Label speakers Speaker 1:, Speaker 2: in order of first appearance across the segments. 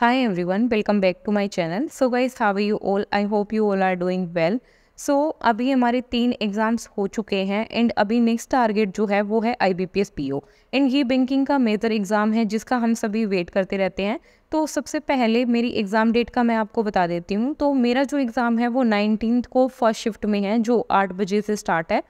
Speaker 1: hi everyone welcome back to my channel so guys how are you all i hope you all are doing well so so, अभी हमारे तीन exams हो चुके हैं and अभी next target जो है वो है I B P S P O and ये बैंकिंग का मेजर एग्ज़ाम है जिसका हम सभी वेट करते रहते हैं तो सबसे पहले मेरी एग्ज़ाम डेट का मैं आपको बता देती हूँ तो मेरा जो एग्ज़ाम है वो नाइनटीन को फर्स्ट शिफ्ट में है जो आठ बजे से स्टार्ट है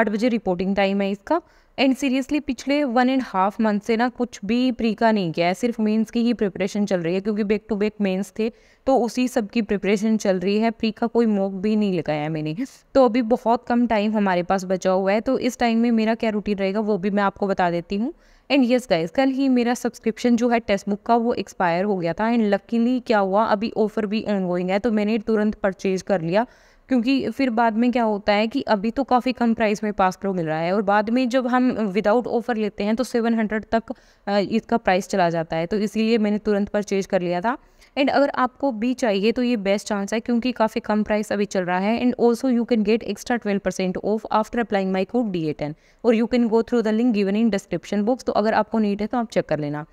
Speaker 1: आठ बजे रिपोर्टिंग टाइम है इसका एंड सीरियसली पिछले वन एंड हाफ मंथ से ना कुछ भी प्री का नहीं किया है सिर्फ मेंस की ही प्रिपरेशन चल रही है क्योंकि बैक टू बैक मेंस थे तो उसी सब की प्रिपरेशन चल रही है प्री का कोई मॉक भी नहीं लगाया है मैंने तो अभी बहुत कम टाइम हमारे पास बचा हुआ है तो इस टाइम में मेरा क्या रूटीन रहेगा वो भी मैं आपको बता देती हूँ एंड येस गाइज कल ही मेरा सब्सक्रिप्शन जो है टेक्स्ट बुक का वो एक्सपायर हो गया था एंड लकीली क्या हुआ अभी ऑफर भी ऑन गोइंग है तो मैंने तुरंत परचेज कर लिया क्योंकि फिर बाद में क्या होता है कि अभी तो काफ़ी कम प्राइस में पास प्रो मिल रहा है और बाद में जब हम विदाउट ऑफर लेते हैं तो सेवन हंड्रेड तक इसका प्राइस चला जाता है तो इसलिए मैंने तुरंत परचेज कर लिया था एंड अगर आपको भी चाहिए तो ये बेस्ट चांस है क्योंकि काफ़ी कम प्राइस अभी चल रहा है and also you can get extra twelve percent off after applying my code D A ten और you can go through the link given in description box तो अगर आपको नीड है तो आप चेक कर लेना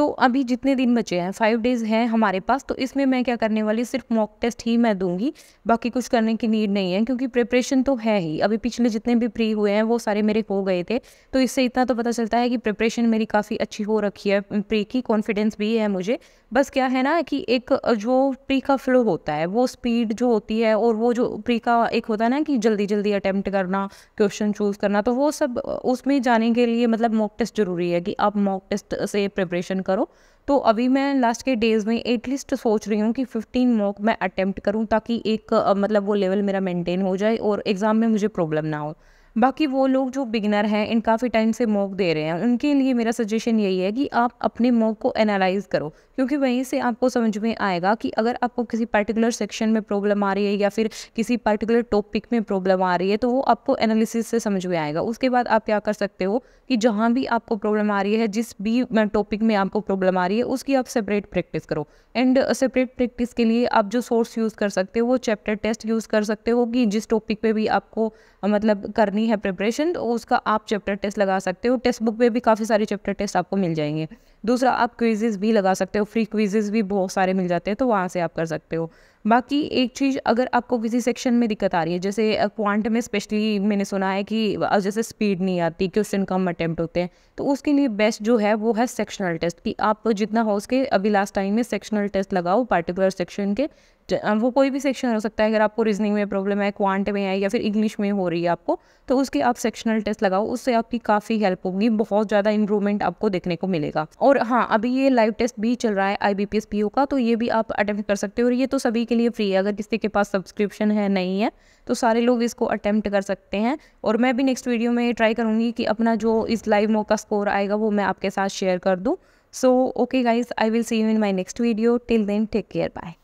Speaker 1: तो अभी जितने दिन बचे हैं फाइव डेज़ हैं हमारे पास तो इसमें मैं क्या करने वाली सिर्फ मॉक टेस्ट ही मैं दूंगी बाकी कुछ करने की नीड नहीं है क्योंकि प्रिपरेशन तो है ही अभी पिछले जितने भी प्री हुए हैं वो सारे मेरे हो गए थे तो इससे इतना तो पता चलता है कि प्रिपरेशन मेरी काफ़ी अच्छी हो रखी है प्री की कॉन्फिडेंस भी है मुझे बस क्या है ना कि एक जो प्री का फ्लो होता है वो स्पीड जो होती है और वो जो प्री का एक होता है ना कि जल्दी जल्दी अटैम्प्ट करना क्वेश्चन चूज़ करना तो वो सब उसमें जाने के लिए मतलब मॉक टेस्ट ज़रूरी है कि आप मॉक टेस्ट से प्रिपरेशन करो तो अभी मैं लास्ट के डेज़ में एटलीस्ट सोच रही हूँ कि 15 मॉक मैं अटैम्प्ट करूँ ताकि एक मतलब वो लेवल मेरा मेंटेन हो जाए और एग्ज़ाम में मुझे प्रॉब्लम ना हो बाकी वो लोग जो बिगनर हैं इन काफ़ी टाइम से मॉक दे रहे हैं उनके लिए मेरा सजेशन यही है कि आप अपने मॉक को एनालाइज करो क्योंकि वहीं से आपको समझ में आएगा कि अगर आपको किसी पर्टिकुलर सेक्शन में प्रॉब्लम आ रही है या फिर किसी पर्टिकुलर टॉपिक में प्रॉब्लम आ रही है तो वो आपको एनालिसिस से समझ में आएगा उसके बाद आप क्या कर सकते हो कि जहाँ भी आपको प्रॉब्लम आ रही है जिस भी टॉपिक में आपको प्रॉब्लम आ रही है उसकी आप सेपरेट प्रैक्टिस करो एंड सेपरेट प्रैक्टिस के लिए आप जो सोर्स यूज़ कर सकते हो वो चैप्टर टेस्ट यूज़ कर सकते हो कि जिस टॉपिक पे भी आपको मतलब करनी करनी है प्रिपरेशन तो उसका आप चैप्टर टेस्ट लगा सकते हो टेस्ट बुक में भी काफ़ी सारे चैप्टर टेस्ट आपको मिल जाएंगे दूसरा आप क्विजेज़ भी लगा सकते हो फ्री क्विजेज़ भी बहुत सारे मिल जाते हैं तो वहाँ से आप कर सकते हो बाकी एक चीज़ अगर आपको किसी सेक्शन में दिक्कत आ रही है जैसे क्वांट में स्पेशली मैंने सुना है कि जैसे स्पीड नहीं आती क्वेश्चन कम अटैम्प्ट होते हैं तो उसके लिए बेस्ट जो है वो है सेक्शनल टेस्ट कि आप जितना हो उसके अभी लास्ट टाइम में सेक्शनल टेस्ट लगाओ पार्टिकुलर सेक्शन के वो कोई भी सेक्शन हो सकता है अगर आपको रीजनिंग में प्रॉब्लम है क्वांट में है या फिर इंग्लिश में हो रही है आपको तो उसके आप सेक्शनल टेस्ट लगाओ उससे आपकी काफ़ी हेल्प होगी बहुत ज़्यादा इंप्रूवमेंट आपको देखने को मिलेगा और हाँ अभी ये लाइव टेस्ट भी चल रहा है आई बी का तो ये भी आप अटैम्प्ट कर सकते हो और ये तो सभी के लिए फ्री है अगर किसी के पास सब्सक्रिप्शन है नहीं है तो सारे लोग इसको अटैम्प्ट कर सकते हैं और मैं भी नेक्स्ट वीडियो में ट्राई करूँगी कि अपना जो इस लाइव मो का स्कोर आएगा वो मैं आपके साथ शेयर कर दूँ so okay guys I will see you in my next video till then take care bye